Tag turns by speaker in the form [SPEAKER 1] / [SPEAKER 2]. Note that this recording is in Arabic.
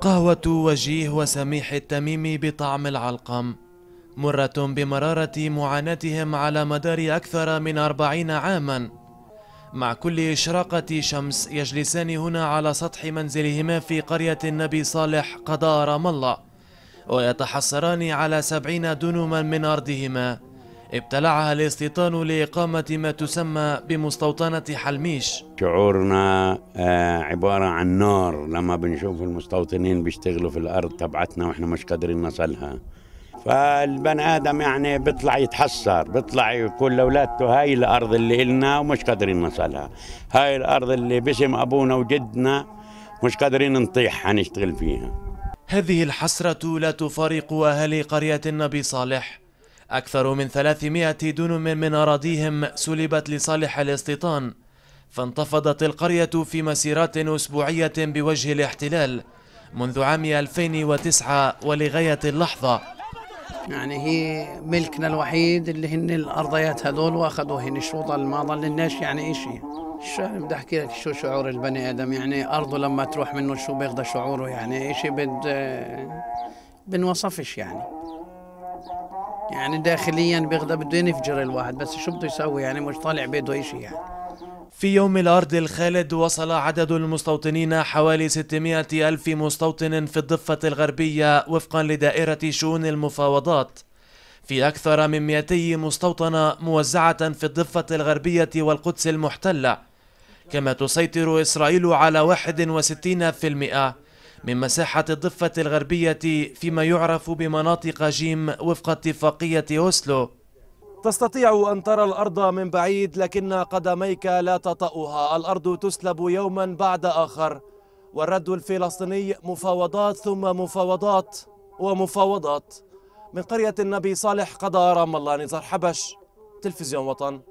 [SPEAKER 1] قهوة وجيه وسميح التميمي بطعم العلقم مرة بمرارة معاناتهم على مدار أكثر من أربعين عاما مع كل إشراقة شمس يجلسان هنا على سطح منزلهما في قرية النبي صالح قضاء رام الله ويتحسران على سبعين دنما من أرضهما ابتلعها الاستيطان لإقامة ما تسمى بمستوطنة حلميش
[SPEAKER 2] شعورنا آه، عبارة عن نار لما بنشوف المستوطنين بيشتغلوا في الأرض تبعتنا وإحنا مش قادرين نصلها فالبني آدم يعني بيطلع يتحسر بيطلع يقول لولادته هاي الأرض اللي إلنا ومش قادرين نصلها هاي الأرض اللي باسم أبونا وجدنا مش قادرين نطيح هنشتغل فيها
[SPEAKER 1] هذه الحسرة لا تفارق أهالي قرية النبي صالح أكثر من 300 دنم من أراضيهم سلبت لصالح الاستيطان فانتفضت القرية في مسيرات أسبوعية بوجه الاحتلال منذ عام 2009 ولغاية اللحظة
[SPEAKER 3] يعني هي ملكنا الوحيد اللي هن الأرضيات هذول واخذوا هن الشوطة ما ضلناش يعني إشي شو بدي احكي لك شو شعور البني ادم يعني ارضه لما تروح منه شو بيغضى شعوره يعني اشي بد بنوصفش يعني يعني داخليا بيغضب بده ينفجر الواحد بس شو بده يسوي يعني مش طالع بيده شيء يعني
[SPEAKER 1] في يوم الأرض الخالد وصل عدد المستوطنين حوالي 600 ألف مستوطن في الضفة الغربية وفقا لدائرة شؤون المفاوضات في أكثر من 200 مستوطنة موزعة في الضفة الغربية والقدس المحتلة كما تسيطر إسرائيل على 61% من مساحة الضفة الغربية فيما يعرف بمناطق جيم وفق اتفاقية أوسلو تستطيع أن ترى الأرض من بعيد لكن قدميك لا تطأها الأرض تسلب يوما بعد آخر والرد الفلسطيني مفاوضات ثم مفاوضات ومفاوضات من قرية النبي صالح قضاء رام الله نزار حبش تلفزيون وطن